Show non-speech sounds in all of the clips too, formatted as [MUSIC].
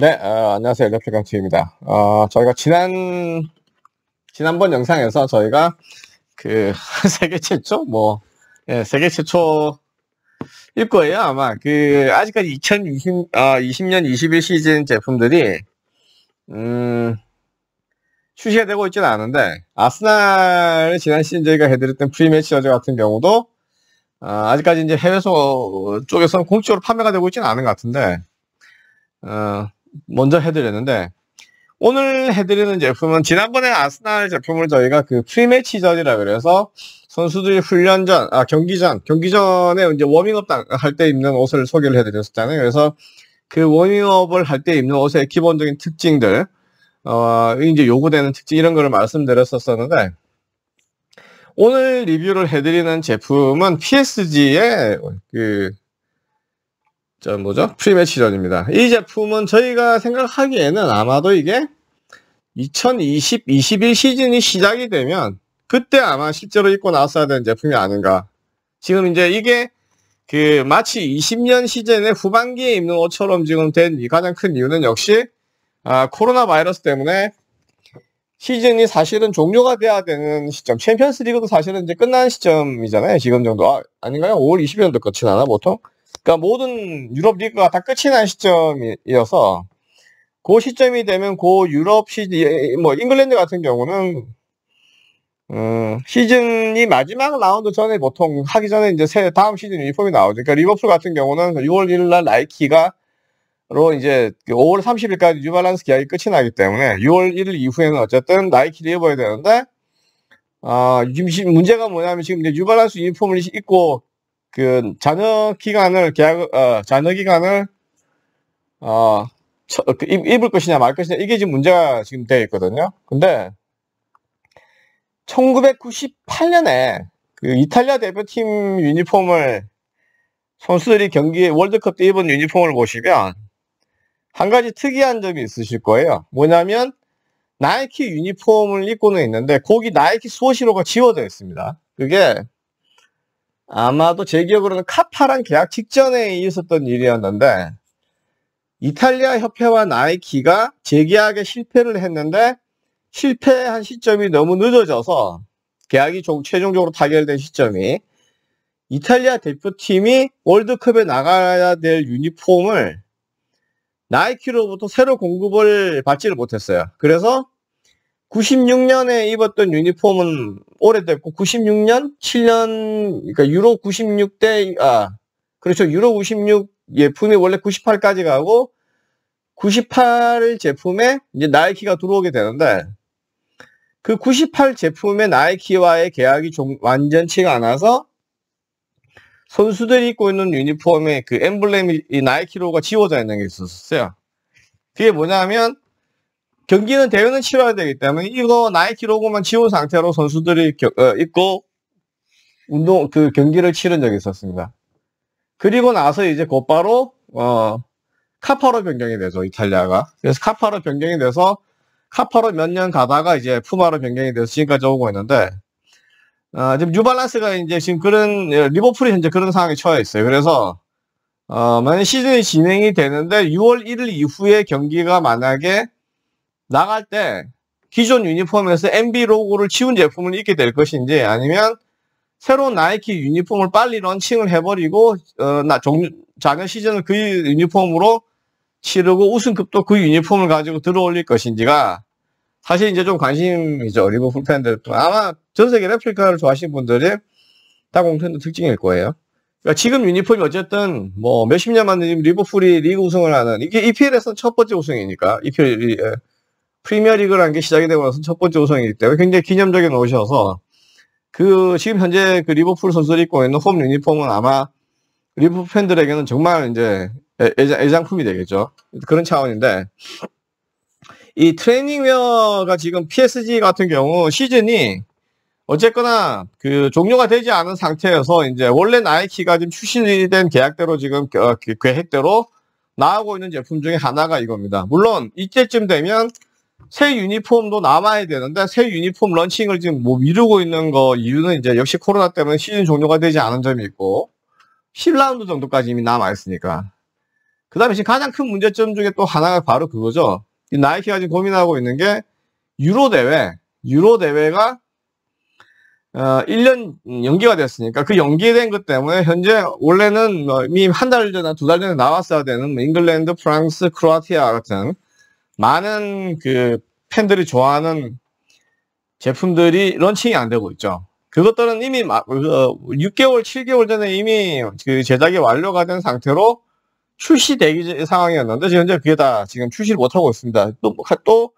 네, 어, 안녕하세요. 엘리트 강치입니다. 어, 저희가 지난, 지난번 영상에서 저희가 그, [LAUGHS] 세계 최초? 뭐, 예, 세계 최초일 거예요. 아마 그, 아직까지 2020, 아, 20년 21 시즌 제품들이, 음, 출시되고 있지는 않은데, 아스날 지난 시즌 저희가 해드렸던 프리매치 여제 같은 경우도, 아, 아직까지 이제 해외소 쪽에서는 공식적으로 판매가 되고 있지는 않은 것 같은데, 어, 먼저 해드렸는데 오늘 해드리는 제품은 지난번에 아스날 제품을 저희가 그 프리매치전이라 그래서 선수들이 훈련 전, 아 경기 전, 경기 전에 이제 워밍업 할 때 입는 옷을 소개를 해드렸었잖아요. 그래서 그 워밍업을 할 때 입는 옷의 기본적인 특징들, 어, 이제 요구되는 특징 이런 거를 말씀드렸었었는데 오늘 리뷰를 해드리는 제품은 PSG의 그저 뭐죠? 프리매치전입니다. 이 제품은 저희가 생각하기에는 아마도 이게 2020, 21 시즌이 시작이 되면 그때 아마 실제로 입고 나왔어야 되는 제품이 아닌가. 지금 이제 이게 그 마치 20년 시즌의 후반기에 입는 옷처럼 지금 된 가장 큰 이유는 역시 아, 코로나 바이러스 때문에 시즌이 사실은 종료가 돼야 되는 시점, 챔피언스 리그도 사실은 이제 끝난 시점이잖아요. 지금 정도. 아, 아닌가요? 5월 20일도 끝이 나나, 보통? 그러니까 모든 유럽 리그가 다 끝이 난 시점이어서 그 시점이 되면 그 유럽 시즌 예, 예, 뭐 잉글랜드 같은 경우는 음, 시즌이 마지막 라운드 전에 보통 하기 전에 이제 새 다음 시즌 유니폼이 나오죠. 그러니까 리버풀 같은 경우는 6월 그 1일 날 나이키가 로 이제 5월 그 30일까지 뉴발란스 계약이 끝이 나기 때문에 6월 1일 이후에는 어쨌든 나이키를 입어야 되는데 아, 지 문제가 뭐냐면 지금 이제 뉴발란스 유니폼을 입고 그 잔여 기간을 계약 어, 잔여 기간을 어, 처, 그, 입을 것이냐 말 것이냐 이게 지금 문제가 지금 되어 있거든요. 근데 1998년에 그 이탈리아 대표팀 유니폼을 선수들이 경기 월드컵 때 입은 유니폼을 보시면 한 가지 특이한 점이 있으실 거예요. 뭐냐면 나이키 유니폼을 입고는 있는데 거기 나이키 수호시로가 지워져 있습니다. 그게 아마도 제 기억으로는 카파랑 계약 직전에 있었던 일이었는데 이탈리아 협회와 나이키가 재계약에 실패를 했는데 실패한 시점이 너무 늦어져서 계약이 최종적으로 타결된 시점이 이탈리아 대표팀이 월드컵에 나가야 될 유니폼을 나이키로부터 새로 공급을 받지를 못했어요. 그래서 96년에 입었던 유니폼은 오래됐고 96년 7년 그러니까 유로 96대 아 그렇죠 유로 96 예품이 원래 98까지 가고 98 제품에 이제 나이키가 들어오게 되는데 그 98제품에 나이키와의 계약이 종, 완전치가 않아서 선수들이 입고 있는 유니폼에 그 엠블렘이 나이키로가 지워져 있는 게 있었어요. 그게 뭐냐면 경기는 대회는 치러야 되기 때문에 이거 나이키 로고만 치운 상태로 선수들이 겨, 어, 입고 운동 그 경기를 치른 적이 있었습니다. 그리고 나서 이제 곧바로 어, 카파로 변경이 되죠 이탈리아가. 그래서 카파로 변경이 돼서 카파로 몇 년 가다가 이제 푸마로 변경이 돼서 지금까지 오고 있는데 어, 지금 뉴발란스가 이제 지금 그런 예, 리버풀이 현재 그런 상황에 처해 있어요. 그래서 어, 만약 시즌이 진행이 되는데 6월 1일 이후에 경기가 만약에 나갈 때 기존 유니폼에서 MB 로고를 치운 제품을 입게 될 것인지 아니면 새로운 나이키 유니폼을 빨리 런칭을 해버리고 어, 나 종, 류작은 시즌을 그 유니폼으로 치르고 우승급도 그 유니폼을 가지고 들어올릴 것인지가 사실 이제 좀 관심이죠 리버풀 팬들 아마 전 세계 레플리카를 좋아하시는 분들이 다공텐도 특징일 거예요. 그러니까 지금 유니폼이 어쨌든 뭐 몇십 년 만에 리버풀이 리그 우승을 하는 이게 EPL에서는 첫 번째 우승이니까 EPL 프리미어리그라는 게 시작이 되고 나서 첫 번째 우승이기 때문에 굉장히 기념적인 옷이어서 그 지금 현재 그 리버풀 선수들이 입고 있는 홈 유니폼은 아마 리버풀 팬들에게는 정말 이제 애장, 품이 되겠죠. 그런 차원인데 이 트레이닝웨어가 지금 PSG 같은 경우 시즌이 어쨌거나 그 종료가 되지 않은 상태에서 이제 원래 나이키가 지금 출시된 계약대로 지금 그 계획대로 나오고 있는 제품 중에 하나가 이겁니다. 물론 이때쯤 되면 새 유니폼도 남아야 되는데 새 유니폼 런칭을 지금 뭐 미루고 있는 거 이유는 이제 역시 코로나 때문에 시즌 종료가 되지 않은 점이 있고 10라운드 정도까지 이미 남아 있으니까 그 다음에 지금 가장 큰 문제점 중에 또 하나가 바로 그거죠 나이키가 지금 고민하고 있는 게 유로 대회 유로 대회가 어, 1년 연기가 됐으니까 그 연기된 것 때문에 현재 원래는 뭐 이미 한 달전에두 달 전에 나왔어야 되는 뭐 잉글랜드, 프랑스, 크로아티아 같은 많은 그 팬들이 좋아하는 제품들이 런칭이 안 되고 있죠. 그것들은 이미 6개월, 그, 어, 7개월 전에 이미 그 제작이 완료가 된 상태로 출시 대기 상황이었는데 현재 그게 다 지금 출시를 못하고 있습니다. 또, 뭐, 또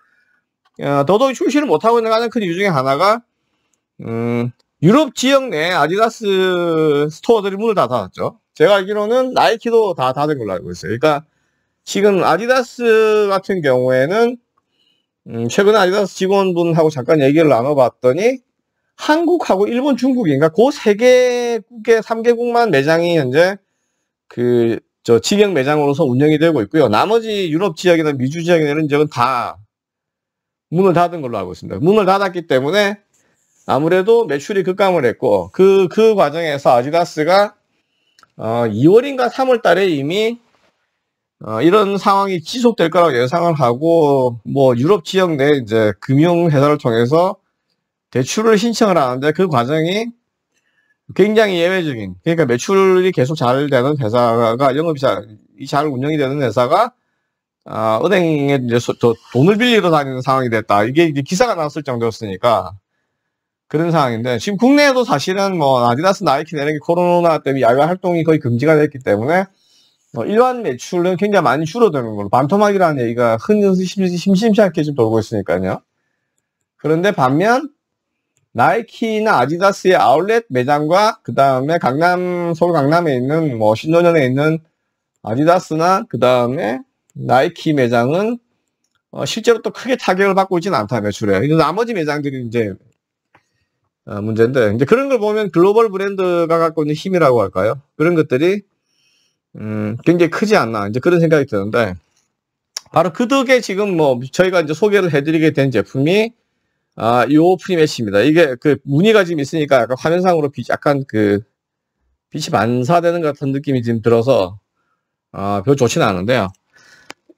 어, 더더욱 출시를 못하고 있는 가장 큰 이유 중에 하나가 음, 유럽 지역 내 아디다스 스토어들이 문을 다 닫았죠. 제가 알기로는 나이키도 다 닫은 걸로 알고 있어요. 그러니까 지금 아디다스 같은 경우에는 음, 최근에 아디다스 직원분하고 잠깐 얘기를 나눠봤더니 한국하고 일본, 중국인가 그세 그러니까 개국의 3개국만 매장이 현재 그 저 직영 매장으로서 운영이 되고 있고요. 나머지 유럽 지역이나 미주 지역이나 이런 지역은 다 문을 닫은 걸로 알고 있습니다. 문을 닫았기 때문에 아무래도 매출이 급감을 했고 그그 그 과정에서 아디다스가 어, 2월인가 3월 달에 이미 어, 이런 상황이 지속될 거라고 예상을 하고 뭐 유럽 지역 내 이제 금융회사를 통해서 대출을 신청을 하는데 그 과정이 굉장히 예외적인 그러니까 매출이 계속 잘 되는 회사가 영업이 잘, 잘 운영이 되는 회사가 아, 은행에 이제 소, 돈을 빌리러 다니는 상황이 됐다 이게 이제 기사가 나왔을 정도였으니까 그런 상황인데 지금 국내에도 사실은 뭐 아디다스 나이키 내는 게 코로나 때문에 야외 활동이 거의 금지가 됐기 때문에 뭐 일반 매출은 굉장히 많이 줄어드는 걸로 반토막이라는 얘기가 흔히 심심찮게좀 돌고 있으니까요. 그런데 반면 나이키나 아디다스의 아울렛 매장과 그 다음에 강남 서울 강남에 있는 뭐 신도년에 있는 아디다스나 그 다음에 나이키 매장은 어 실제로 또 크게 타격을 받고 있지는 않다 매출에 나머지 매장들이 이제 어, 문제인데 이제 그런 걸 보면 글로벌 브랜드가 갖고 있는 힘이라고 할까요? 그런 것들이 음, 굉장히 크지 않나 이제 그런 생각이 드는데 바로 그 덕에 지금 뭐 저희가 이제 소개를 해드리게 된 제품이 아, 요 프리메시입니다. 이게 그 무늬가 지금 있으니까 약간 화면상으로 빛 약간 그 빛이 반사되는 것 같은 느낌이 지금 들어서 아, 별로 좋지는 않은데요.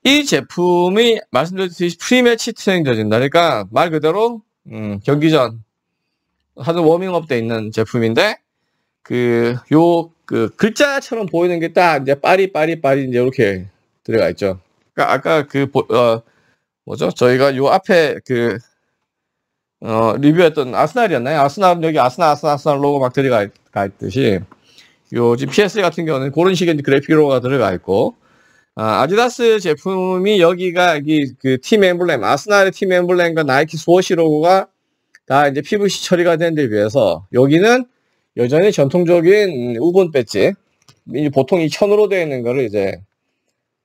이 제품이 말씀드렸듯이 프리매치 트레이닝저입니다. 그러니까 말 그대로 음, 경기 전 하는 워밍업 돼 있는 제품인데 그, 요, 그, 글자처럼 보이는 게 딱 이제 빠리, 빠리, 빠리, 이제 이렇게 들어가 있죠. 그러니까 아까 그, 어, 뭐죠? 저희가 요 앞에 그, 어, 리뷰했던 아스날이었나요? 아스날, 여기 아스날, 아스날, 아스날 로고 막 들어가 있듯이, 요, 지금 PS 같은 경우는 그런 식의 그래픽 로고가 들어가 있고, 아, 아디다스 제품이 여기가 여기 그팀 엠블렘, 아스날의 팀 엠블렘과 나이키 스워시 로고가 다 이제 PVC 처리가 된데 비해서 여기는 여전히 전통적인 우분 배지 보통 이 천으로 되어 있는 거를 이제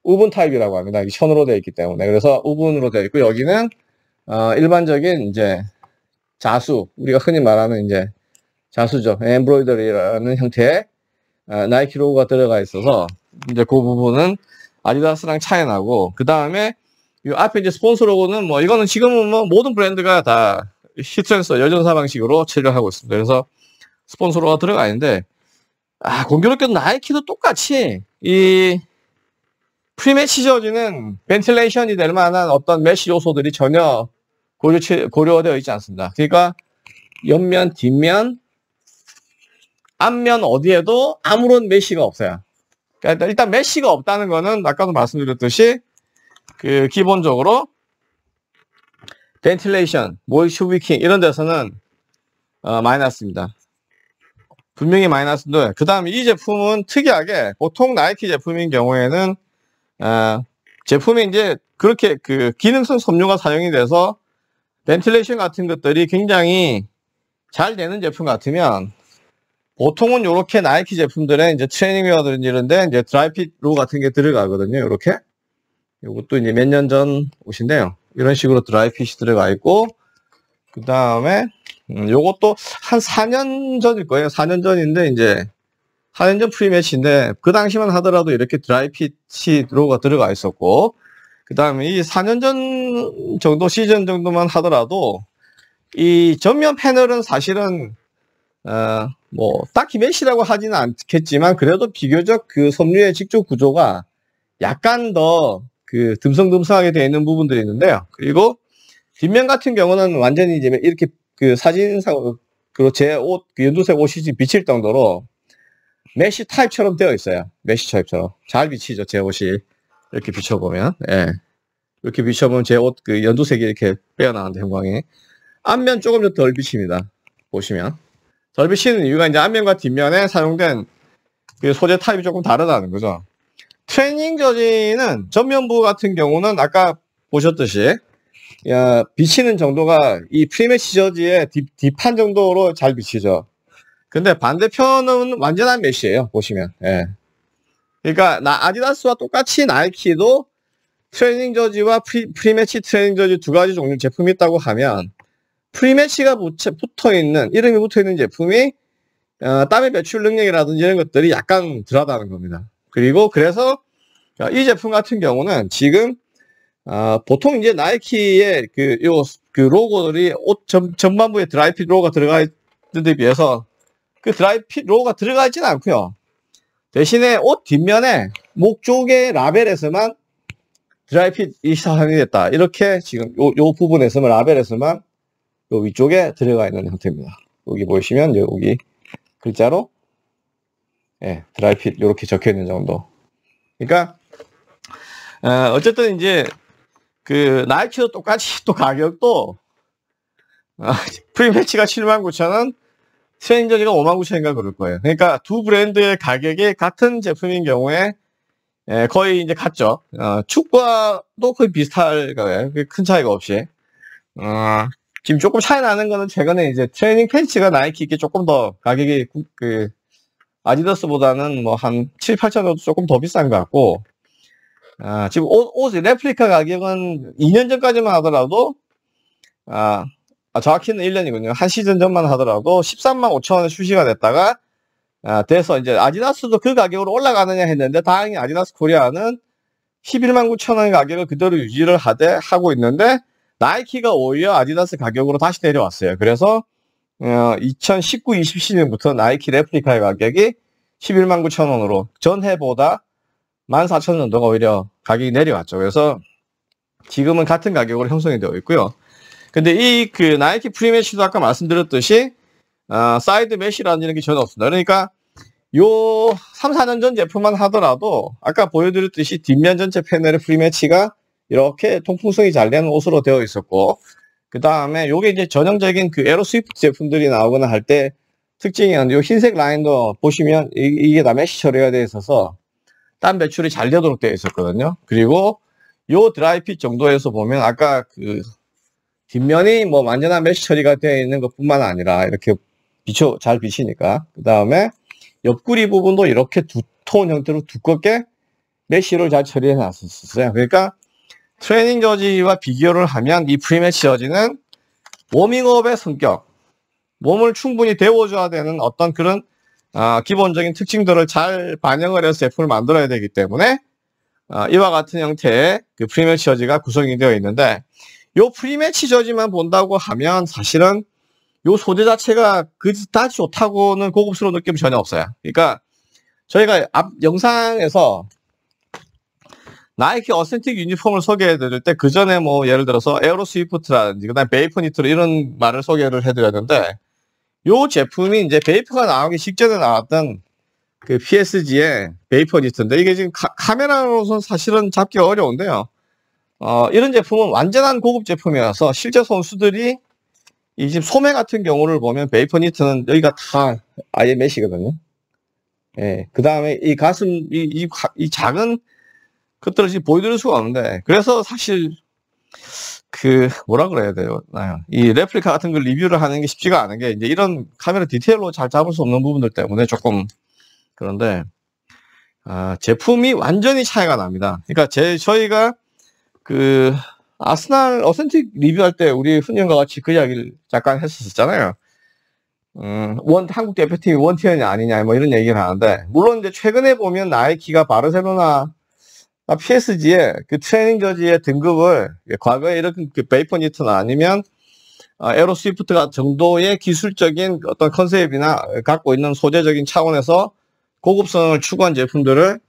우분 타입이라고 합니다. 이 천으로 되어 있기 때문에 그래서 우분으로 되어 있고 여기는 어, 일반적인 이제 자수 우리가 흔히 말하는 이제 자수죠 엠브로이더리라는 형태의 어, 나이키 로고가 들어가 있어서 이제 그 부분은 아디다스랑 차이 나고 그 다음에 이 앞에 이제 스폰서 로고는 뭐 이거는 지금은 뭐 모든 브랜드가 다 히트앤서 여전사 방식으로 처리 하고 있습니다. 그래서 스폰서로가 들어가 있는데 아 공교롭게도 나이키도 똑같이 이 프리매치 저지는 벤틸레이션이 될 만한 어떤 매치 요소들이 전혀 고려 고려되어 있지 않습니다. 그러니까 옆면, 뒷면, 앞면 어디에도 아무런 메시가 없어요. 그러니까 일단 메시가 없다는 거는 아까도 말씀드렸듯이 그 기본적으로 벤틸레이션, 모이슈 위킹 이런 데서는 어, 마이너스입니다. 분명히 마이너스인데 그 다음 에이 제품은 특이하게 보통 나이키 제품인 경우에는 어, 아, 제품에 이제 그렇게 그 기능성 섬유가 사용이 돼서 벤틸레이션 같은 것들이 굉장히 잘 되는 제품 같으면 보통은 이렇게 나이키 제품들에 이제 트레이닝웨어든지 이런데 이제 드라이핏 루 같은 게 들어가거든요. 이렇게 이것도 이제 몇 년 전 옷인데요. 이런 식으로 드라이핏이 들어가 있고 그 다음에 음, 요것도 한 4년 전일 거예요. 4년 전인데 이제 4년 전 프리매치인데 그 당시만 하더라도 이렇게 드라이피치 로가 들어가 있었고 그 다음에 이 4년 전 정도 시즌 정도만 하더라도 이 전면 패널은 사실은 어, 뭐 딱히 메시라고 하지는 않겠지만 그래도 비교적 그 섬유의 직접 구조가 약간 더 그 듬성듬성하게 되어 있는 부분들이 있는데요. 그리고 뒷면 같은 경우는 완전히 이제 이렇게 그 사진상 그리고 제옷 그 연두색 옷이 비칠 정도로 메쉬 타입처럼 되어 있어요. 메쉬 타입처럼 잘 비치죠 제 옷이 이렇게 비춰보면 예. 이렇게 비춰보면 제 옷 그 연두색이 이렇게 빼어나는데 형광이 앞면 조금 더 덜 비칩니다. 보시면 덜 비치는 이유가 이제 앞면과 뒷면에 사용된 그 소재 타입이 조금 다르다는 거죠. 트레이닝 저지는 전면부 같은 경우는 아까 보셨듯이 야, 비치는 정도가 이 프리메시 저지의 뒷, 뒷판 정도로 잘 비치죠. 근데 반대편은 완전한 메시예요 보시면. 예. 그러니까 나 아디다스와 똑같이 나이키도 트레이닝 저지와 프리, 프리매치 트레이닝 저지 두 가지 종류 제품이 있다고 하면 프리매치가 붙어 있는 이름이 붙어 있는 제품이 어, 땀의 배출 능력이라든지 이런 것들이 약간 덜하다는 겁니다. 그리고 그래서 이 제품 같은 경우는 지금 아, 보통 이제 나이키의 그, 요, 그 로고들이 옷 전, 전반부에 드라이핏 로고가 들어가 있는 데 비해서 그 드라이핏 로고가 들어가 있지는 않고요 대신에 옷 뒷면에 목 쪽에 라벨에서만 드라이핏이 사용이 됐다. 이렇게 지금 요, 요 부분에서만 라벨에서만 요 위쪽에 들어가 있는 형태입니다. 여기 보시면 여기 글자로 예, 드라이핏 이렇게 적혀 있는 정도. 그러니까 어, 어쨌든 이제 그 나이키도 똑같이 또 가격도 아, [LAUGHS] 프리패치가 7만 9천 원, 트레렌전리가 5만 9천인가 그럴 거예요. 그러니까 두 브랜드의 가격이 같은 제품인 경우에 예, 거의 이제 같죠. 어, 축과도 거의 비슷할 거예요. 그 큰 차이가 없이. 어, 지금 조금 차이 나는 거는 최근에 이제 트레이닝 팬츠가 나이키 있게 조금 더 가격이 그 아디다스보다는 뭐 한 7, 8천 원 정도 조금 더 비싼 것 같고 아, 지금 옷, 옷의 레플리카 가격은 2년 전까지만 하더라도, 아, 아 정확히는 1년이군요. 한 시즌 전만 하더라도 13만 5천 원에 출시가 됐다가, 아, 돼서 이제 아디다스도 그 가격으로 올라가느냐 했는데, 다행히 아디다스 코리아는 11만 9천 원의 가격을 그대로 유지를 하되, 하고 있는데, 나이키가 오히려 아디다스 가격으로 다시 내려왔어요. 그래서, 어, 2019-20 시즌부터 나이키 레플리카의 가격이 11만 9천 원으로 전해보다 14,000원 정도가 오히려 가격이 내려왔죠. 그래서 지금은 같은 가격으로 형성이 되어 있고요. 근데 이 그 나이키 프리메시도 아까 말씀드렸듯이 아, 사이드 메시라는 게 전혀 없습니다. 그러니까 요 3, 4년 전 제품만 하더라도 아까 보여드렸듯이 뒷면 전체 패널의 프리매치가 이렇게 통풍성이 잘 되는 옷으로 되어 있었고 그 다음에 요게 이제 전형적인 그 에로 스위프트 제품들이 나오거나 할 때 특징이 있는데 요 흰색 라인도 보시면 이, 게다 메쉬 처리가 되어 있어서 딴 배출이 잘 되도록 되어 있었거든요. 그리고 요 드라이핏 정도에서 보면 아까 그 뒷면이 뭐 완전한 메쉬 처리가 되어 있는 것뿐만 아니라 이렇게 비춰 잘 비치니까 그 다음에 옆구리 부분도 이렇게 두톤 형태로 두껍게 메쉬를 잘 처리해 놨었어요. 그러니까 트레이닝 저지와 비교를 하면 이 프리매치 저지는 워밍업의 성격, 몸을 충분히 데워줘야 되는 어떤 그런 아, 기본적인 특징들을 잘 반영을 해서 제품을 만들어야 되기 때문에 아, 이와 같은 형태의 그 프리매치 저지가 구성이 되어 있는데 이 프리매치 저지만 본다고 하면 사실은 이 소재 자체가 그다 좋다고는 고급스러운 느낌이 전혀 없어요. 그러니까 저희가 앞 영상에서 나이키 어센틱 유니폼을 소개해드릴 때그 전에 뭐 예를 들어서 에어로 스위프트라든지 그다음 베이퍼니트로 이런 말을 소개를 해드렸는데 요 제품이 이제 베이퍼가 나오기 직전에 나왔던 그 PSG의 베이퍼 니트인데 이게 지금 카, 메라로선 사실은 잡기 어려운데요. 어, 이런 제품은 완전한 고급 제품이어서 실제 선수들이 이 지금 소매 같은 경우를 보면 베이퍼 니트는 여기가 다 아예 메시거든요. 예, 그 다음에 이 가슴, 이, 이, 이 작은 것들을 지금 보여드릴 수가 없는데 그래서 사실 그 뭐라 그래야 돼요? 아, 이 레플리카 같은 걸 리뷰를 하는 게 쉽지가 않은 게 이제 이런 카메라 디테일로 잘 잡을 수 없는 부분들 때문에 조금 그런데 아, 제품이 완전히 차이가 납니다. 그러니까 제 저희가 그 아스날 어센틱 리뷰할 때 우리 훈련과 같이 그 이야기를 잠깐 했었잖아요. 음, 원 한국 대표팀이 원티언이 아니냐 뭐 이런 얘기를 하는데 물론 이제 최근에 보면 나이키가 바르셀로나 아, PSG의 그 트레이닝 저지의 등급을 예, 과거에 이런 그 베이퍼니트나 아니면 아, 에로 스위프트가 정도의 기술적인 어떤 컨셉이나 갖고 있는 소재적인 차원에서 고급성을 추구한 제품들을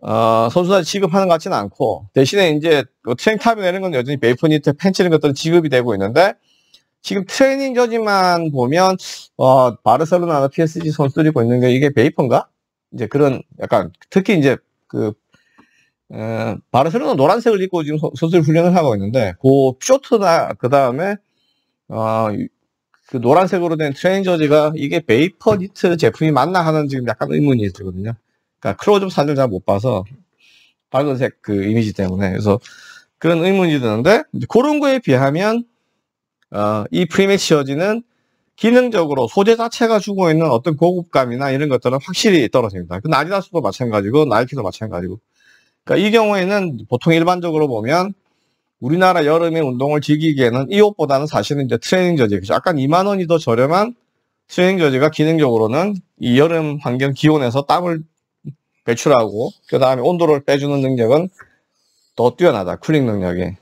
어, 아, 선수단 취급하는 것 같지는 않고 대신에 이제 뭐 트닝탑이 내는 건 여전히 베이퍼니트 팬츠 이런 것들은 지급이 되고 있는데 지금 트레이닝 저지만 보면 어, 바르셀로나나 PSG 선수들이 입고 있는 게 이게 베이퍼인가? 이제 그런 약간 특히 이제 그 바르셀로나 노란색을 입고 지금 선수들 훈련을 하고 있는데 그쇼트다그 다음에 어, 그 노란색으로 된트레이 저지가 이게 베이퍼 니트 제품이 맞나 하는 지금 약간 의문이 들거든요. 그러니까 클로즈업 사진을 잘 못 봐서 밝은색 그 이미지 때문에 그래서 그런 의문이 드는데 그런 거에 비하면 어, 이프리메스어지는 기능적으로 소재 자체가 주고 있는 어떤 고급감이나 이런 것들은 확실히 떨어집니다. 그 아디다스도 마찬가지고 나이키도 마찬가지고 그러니까 이 경우에는 보통 일반적으로 보면 우리나라 여름에 운동을 즐기기에는 이 옷보다는 사실은 이제 트레이닝 저지, 약간 2만 원이 더 저렴한 트레이닝 저지가 기능적으로는 이 여름 환경 기온에서 땀을 배출하고 그 다음에 온도를 빼주는 능력은 더 뛰어나다 쿨링 능력이.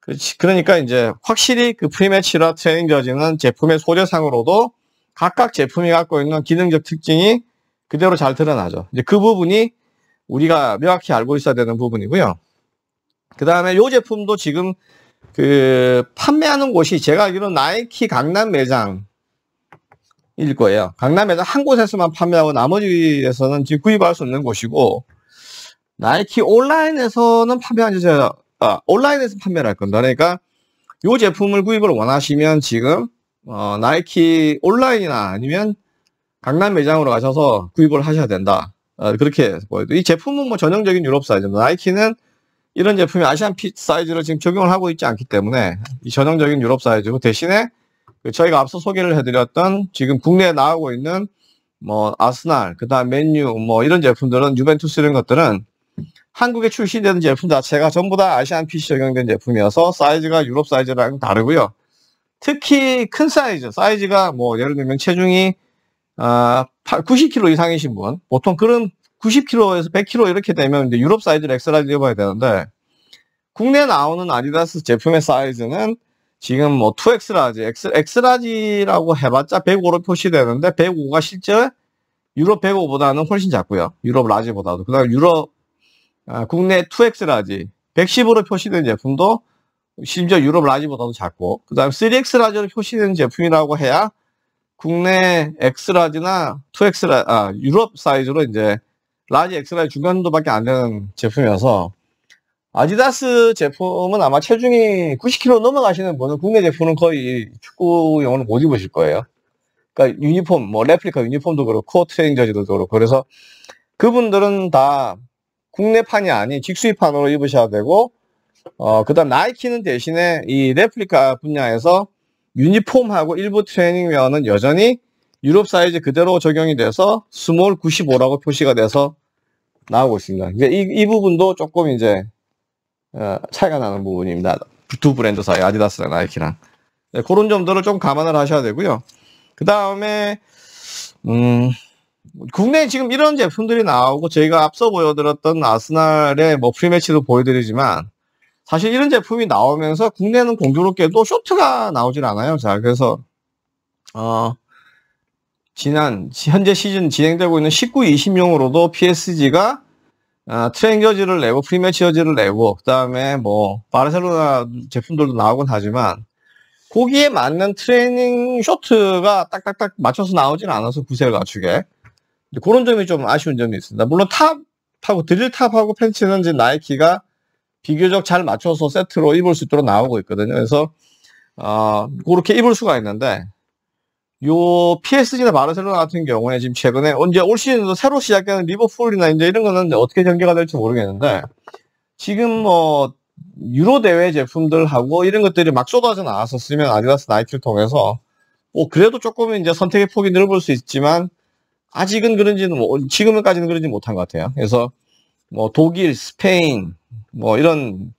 그렇지. 그러니까 이제 확실히 그 프리매치라 트레이닝 저지는 제품의 소재상으로도 각각 제품이 갖고 있는 기능적 특징이 그대로 잘 드러나죠. 이제 그 부분이 우리가 명확히 알고 있어야 되는 부분이고요. 그 다음에 이 제품도 지금 그 판매하는 곳이 제가 알기로 나이키 강남 매장 일 거예요. 강남 매장 한 곳에서만 판매하고 나머지에서는 지금 구입할 수 없는 곳이고 나이키 온라인에서는 판매하지 아, 온라인에서 판매를 할 겁니다. 그러니까 이 제품을 구입을 원하시면 지금 어, 나이키 온라인이나 아니면 강남 매장으로 가셔서 구입을 하셔야 된다. 어, 그렇게 보여요. 이 제품은 뭐 전형적인 유럽 사이즈입니다. 나이키는 이런 제품이 아시안 핏 사이즈를 지금 적용을 하고 있지 않기 때문에 이 전형적인 유럽 사이즈고 대신에 그 저희가 앞서 소개를 해드렸던 지금 국내에 나오고 있는 뭐 아스날, 그다음 맨유 뭐 이런 제품들은 유벤투스 이런 것들은 한국에 출시되는 제품 자체가 전부 다 아시안 핏이 적용된 제품이어서 사이즈가 유럽 사이즈랑 다르고요. 특히 큰 사이즈, 사이즈가 뭐 예를 들면 체중이 아, 90kg 이상이신 분, 보통 그런 90kg에서 100kg 이렇게 되면 이제 유럽 사이즈를 엑스라지 해봐야 되는데, 국내 나오는 아디다스 제품의 사이즈는 지금 뭐 2X라지, X라지라고 해봤자 105로 표시되는데, 105가 실제 유럽 105보다는 훨씬 작고요. 유럽 라지보다도. 그 다음 유럽, 아, 국내 2X라지, 110으로 표시된 제품도 심지어 유럽 라지보다도 작고, 그 다음 에 3X 라지로 표시된 제품이라고 해야 국내 엑스라지나 2X라, 아, 유럽 사이즈로 이제 라지 엑스라지 중간도밖에 안 되는 제품이어서 아디다스 제품은 아마 체중이 90kg 넘어가시는 분은 국내 제품은 거의 축구용으로 못 입으실 거예요. 그러니까 유니폼, 뭐 레플리카 유니폼도 그렇고 트레이닝 저지도 그렇고 그래서 그분들은 다 국내판이 아닌 직수입판으로 입으셔야 되고 어, 그다음 나이키는 대신에 이 레플리카 분야에서 유니폼하고 일부 트레이닝웨어는 여전히 유럽 사이즈 그대로 적용이 돼서 스몰 95라고 표시가 돼서 나오고 있습니다. 이이 부분도 조금 이제 어, 차이가 나는 부분입니다. 두 브랜드 사이 아디다스랑 나이키랑 네, 그런 점들을 좀 감안을 하셔야 되고요. 그 다음에 음, 국내에 지금 이런 제품들이 나오고 저희가 앞서 보여드렸던 아스날의 뭐 프리매치도 보여드리지만 사실 이런 제품이 나오면서 국내는 공교롭게도 쇼트가 나오질 않아요. 자, 그래서 어, 지난 현재 시즌 진행되고 있는 19, 20용으로도 PSG가 어, 아, 트랭저지를 내고 프리메치어지를 내고 그다음에 뭐 바르셀로나 제품들도 나오곤 하지만 거기에 맞는 트레이닝 쇼트가 딱딱딱 맞춰서 나오진 않아서 구세를 갖추게 그런 점이 좀 아쉬운 점이 있습니다. 물론 탑하고 드릴 탑하고 팬츠는 이제 나이키가 비교적 잘 맞춰서 세트로 입을 수 있도록 나오고 있거든요. 그래서 어, 그렇게 입을 수가 있는데 요 PSG나 바르셀로나 같은 경우에 지금 최근에 언제올 시즌도 새로 시작되는 리버풀이나 이제 이런 거는 어떻게 전개가 될지 모르겠는데 지금 뭐 유로 대회 제품들하고 이런 것들이 막 쏟아져 나왔었으면 아디다스 나이키를 통해서 뭐 그래도 조금은 이제 선택의 폭이 넓을 수 있지만 아직은 그런지는 뭐 지금까지는 그런지 못한 것 같아요. 그래서 뭐 독일, 스페인, 뭐 이런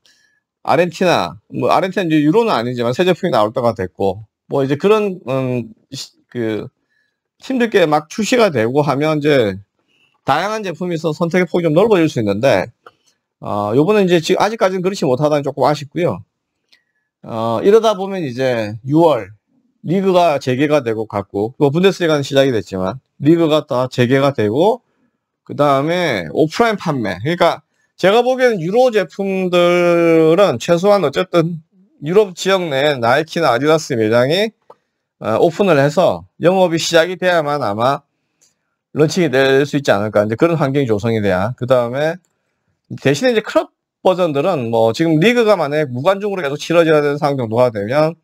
아르헨티나 뭐 아르헨티나 이제 유로는 아니지만 새 제품이 나올 때가 됐고 뭐 이제 그런 음, 시, 그 힘들게 막 출시가 되고 하면 이제 다양한 제품이 있어 선택의 폭이 좀 넓어질 수 있는데 어 요번에 이제 지금 아직까지는 그렇지 못하다는 조금 아쉽고요. 어 이러다 보면 이제 6월 리그가 재개가 되고 갔고 뭐 분데스리가는 시작이 됐지만 리그가 다 재개가 되고 그 다음에 오프라인 판매 그러니까 제가 보기에는 유로 제품들은 최소한 어쨌든 유럽 지역 내 나이키나 아디다스 매장이 어, 오픈을 해서 영업이 시작이 돼야만 아마 런칭이 될 수 있지 않을까 이제 그런 환경이 조성이 돼야 그 다음에 대신에 이제 클럽 버전들은 뭐 지금 리그가 만약 무관중으로 계속 치러져야 되는 상황 정도가 되면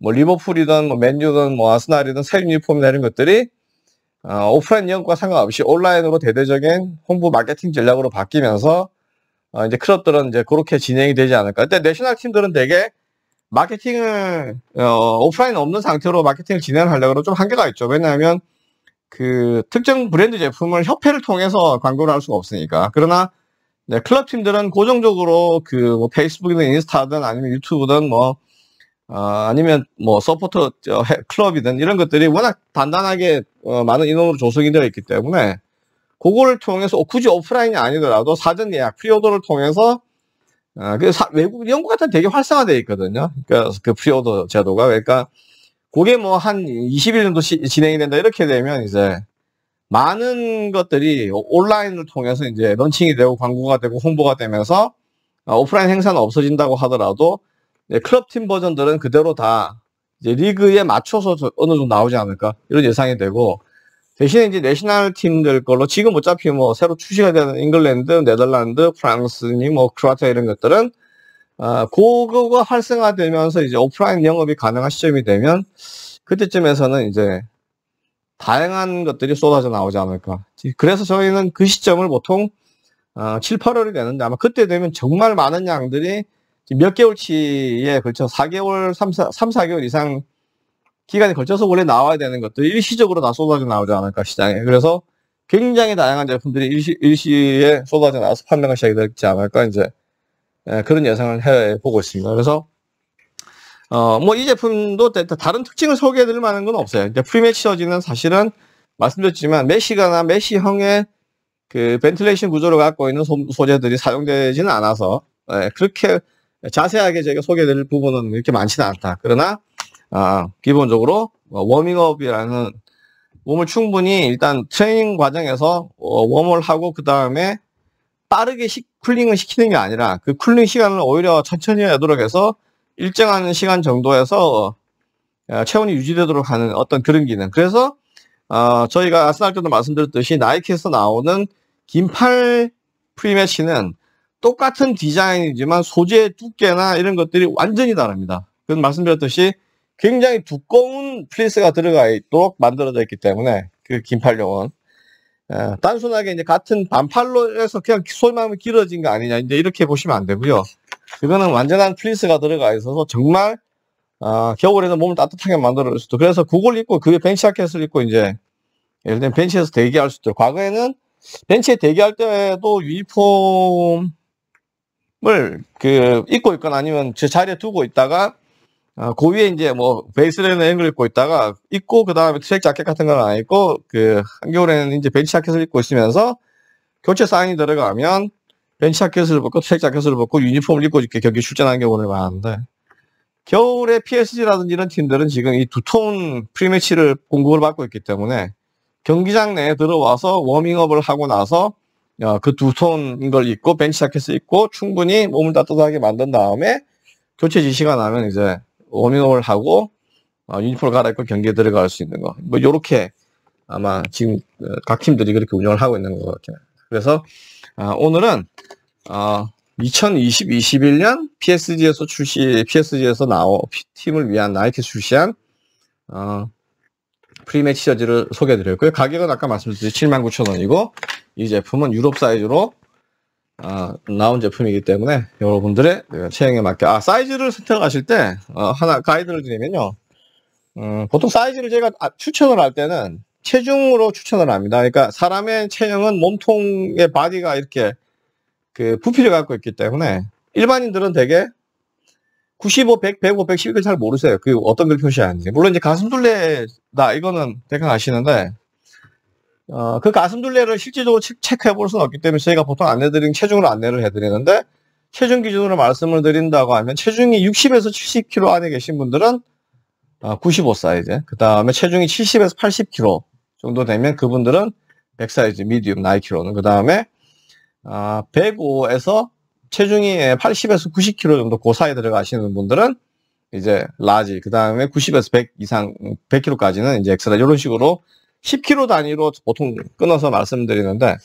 뭐 리버풀이든 뭐 맨유든 뭐 아스날이든 새 유니폼이나 이런 것들이 어, 오프라인 영업과 상관없이 온라인으로 대대적인 홍보 마케팅 전략으로 바뀌면서 어, 이제 클럽들은 이제 그렇게 진행이 되지 않을까. 근데 내셔널 팀들은 되게 마케팅을 어, 오프라인 없는 상태로 마케팅을 진행하려고 하면 좀 한계가 있죠. 왜냐하면 그 특정 브랜드 제품을 협회를 통해서 광고를 할 수가 없으니까. 그러나 네, 클럽 팀들은 고정적으로 그뭐 페이스북이든 인스타든 아니면 유튜브든 뭐 어, 아니면 뭐 서포터 클럽이든 이런 것들이 워낙 단단하게 어, 많은 인원으로 조성이 되어 있기 때문에 그거를 통해서 어, 굳이 오프라인이 아니더라도 사전 예약, 프리오더를 통해서 어, 그 사, 외국 영국 같은 되게 활성화되어 있거든요. 그러니까 그 프리오더 제도가 그러니까 그게 뭐 한 20일 정도 시, 진행이 된다 이렇게 되면 이제 많은 것들이 온라인을 통해서 이제 런칭이 되고 광고가 되고 홍보가 되면서 어, 오프라인 행사는 없어진다고 하더라도 클럽팀 버전들은 그대로 다 리그에 맞춰서 어느 정도 나오지 않을까 이런 예상이 되고 대신에 이제 내셔널 팀들 걸로 지금 어차피 뭐 새로 출시가 되는 잉글랜드, 네덜란드, 프랑스니 뭐 크로아티아 이런 것들은 아, 그거가 활성화되면서 이제 오프라인 영업이 가능한 시점이 되면 그때쯤에서는 이제 다양한 것들이 쏟아져 나오지 않을까. 그래서 저희는 그 시점을 보통 아, 7, 8월이 되는데 아마 그때 되면 정말 많은 양들이 몇 개월치에 걸쳐 4개월, 3, 4, 3 4개월 이상 기간이 걸쳐서 원래 나와야 되는 것들 일시적으로 다 쏟아져 나오지 않을까 시장에 그래서 굉장히 다양한 제품들이 일시, 일시에 쏟아져 나와서 판매가 시작되지 이 않을까 이제 예, 그런 예상을 해보고 있습니다. 그래서 어, 뭐 이 제품도 다른 특징을 소개해드릴 만한 건 없어요. 이제 프리매치 서지는 사실은 말씀드렸지만 메시가나 메시형의 그 벤틀레이션 구조를 갖고 있는 소, 재들이 사용되지는 않아서 예, 그렇게 자세하게 제가 소개해드릴 부분은 이렇게 많지는 않다. 그러나 아, 기본적으로 어, 워밍업이라는 몸을 충분히 일단 트레이닝 과정에서 어, 웜을 하고 그 다음에 빠르게 시, 쿨링을 시키는 게 아니라 그 쿨링 시간을 오히려 천천히 하도록 해서 일정한 시간 정도에서 어, 체온이 유지되도록 하는 어떤 그런 기능. 그래서 어, 저희가 아스날 때도 말씀드렸듯이 나이키에서 나오는 긴팔 프리매치는 똑같은 디자인이지만 소재 두께나 이런 것들이 완전히 다릅니다. 그건 말씀드렸듯이 굉장히 두꺼운 플리스가 들어가 있도록 만들어져 있기 때문에 그 긴팔용은 어, 단순하게 이제 같은 반팔로 에서 그냥 소위 말하 길어진 거 아니냐 이제 이렇게 보시면 안 되고요. 그거는 완전한 플리스가 들어가 있어서 정말 어, 겨울에는 몸을 따뜻하게 만들어줄 수도 그래서 그걸 입고 그게 벤치자켓을 입고 이제 예를 들면 벤치에서 대기할 수도 과거에는 벤치에 대기할 때도 유니폼을 그 입고 있거나 아니면 제 자리에 두고 있다가 어, 그 위에 이제 뭐 베이스라는 앵글 입고 있다가 입고 그 다음에 트랙 자켓 같은 건안 입고 그 한겨울에는 이제 벤치 자켓을 입고 있으면서 교체 사인이 들어가면 벤치 자켓을 벗고 트랙 자켓을 벗고 유니폼을 입고 이렇게 경기 출전하는 경우는 많은데 겨울에 PSG라든지 이런 팀들은 지금 이 두툼 프리매치를 공급을 받고 있기 때문에 경기장 내에 들어와서 워밍업을 하고 나서 어, 그 두톤인 걸 입고 벤치 자켓을 입고 충분히 몸을 따뜻하게 만든 다음에 교체 지시가 나면 이제 워밍업을 하고 어, 유니폼을 갈아입고 경기에 들어갈 수 있는 거. 뭐 요렇게 아마 지금 어, 각 팀들이 그렇게 운영을 하고 있는 것같아요 그래서 어, 오늘은 어, 2020-21년 PSG에서 출시, PSG에서 나오 팀을 위한 나이키 출시한 어, 프리맥 치어즈를 소개해드렸고요. 가격은 아까 말씀드렸듯이 79,000원이고 이 제품은 유럽 사이즈로 아, 나온 제품이기 때문에 여러분들의 체형에 맞게 아 사이즈를 선택하실 때 어, 하나 가이드를 드리면요 음, 보통 사이즈를 제가 아, 추천을 할 때는 체중으로 추천을 합니다 그러니까 사람의 체형은 몸통의 바디가 이렇게 그 부피를 갖고 있기 때문에 일반인들은 되게 95, 100, 105, 110을 잘 모르세요 그 어떤 걸 표시하는지 물론 이제 가슴둘레다 이거는 대강 아시는데 어, 그 가슴둘레를 실질적으로 체크해 볼 수는 없기 때문에 저희가 보통 안내드린 체중으로 안내를 해드리는데 체중 기준으로 말씀을 드린다고 하면 체중이 60에서 70kg 안에 계신 분들은 95 어, 사이즈 그 다음에 체중이 70에서 80kg 정도 되면 그분들은 100 사이즈 미디움 나이키로는 그 다음에 105에서 아, 체중이 80에서 90kg 정도 그 사이 들어가시는 분들은 이제 라지 그 다음에 90에서 100 이상 100kg까지는 이제 엑스라 이런 식으로 10km 단위로 보통 끊어서 말씀드리는데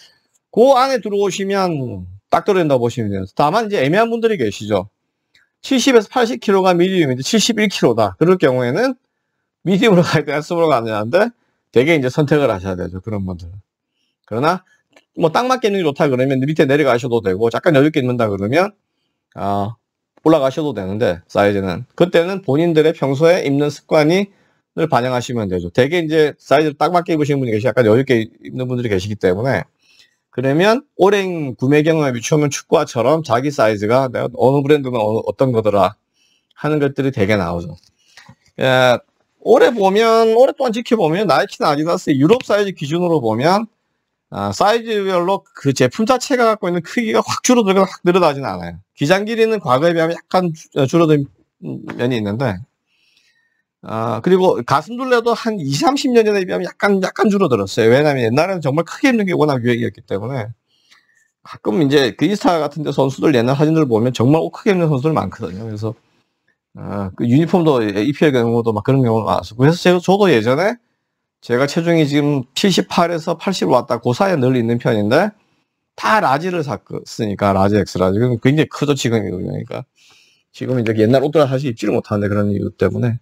그 안에 들어오시면 딱 들어온다 고 보시면 돼요. 다만 이제 애매한 분들이 계시죠. 70에서 80kg가 미디움인데 71kg다. 그럴 경우에는 미디움으로 가야 되나 스몰로 가야 되는데 되게 이제 선택을 하셔야 되죠. 그런 분들은. 그러나 뭐 딱 맞게 있는 게 좋다 그러면 밑에 내려가셔도 되고 약간 여유 있게 있는다 그러면 아 올라가셔도 되는데 사이즈는 그때는 본인들의 평소에 입는 습관이 를 반영하시면 되죠. 대개 이제 사이즈 를딱 맞게 입으시는 분이 계시, 약간 여유있게 입는 분들이 계시기 때문에. 그러면 오랜 구매 경험에 비추면 축구화처럼 자기 사이즈가 내가 어느 브랜드면어 어떤 거더라 하는 것들이 되게 나오죠. 예, 올해 보면 오랫동안 지켜보면 나이키나 아디다스 유럽 사이즈 기준으로 보면 아, 사이즈별로 그 제품 자체가 갖고 있는 크기가 확 줄어들거나 확 늘어나진 않아요. 기장 길이는 과거에 비하면 약간 어, 줄어든 면이 있는데 아, 그리고 가슴둘레도 한 20, 30년 전에 비하면 약간, 약간 줄어들었어요. 왜냐면 옛날에는 정말 크게 입는 게 워낙 유행이었기 때문에 가끔 이제 그 인스타 같은 데 선수들 옛날 사진들 보면 정말 옷 크게 입는 선수들 많거든요. 그래서, 아, 그 유니폼도 EPL 예, 경우도 막 그런 경우가 많았었고. 그래서 제가, 저도 예전에 제가 체중이 지금 78에서 80 왔다 고그 사이에 늘 있는 편인데 다 라지를 샀으니까 라지 엑스라지 그러니까 굉장히 크죠 지금 이거 든요 그러니까 지금 이제 옛날 옷들 사실 입지를 못하는데 그런 이유 때문에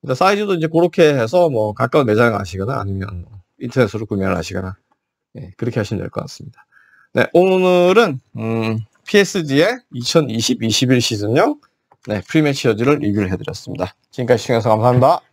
근데 그러니까 사이즈도 이제 그렇게 해서 뭐 가까운 매장 가시거나 아니면 뭐 인터넷으로 구매를 하시거나 네, 그렇게 하시면 될 것 같습니다. 네, 오늘은 음, PSD의 2020-21 시즌용 네, 프리매치 여지를 리뷰를 해드렸습니다. 지금까지 시청해서 주셔 감사합니다.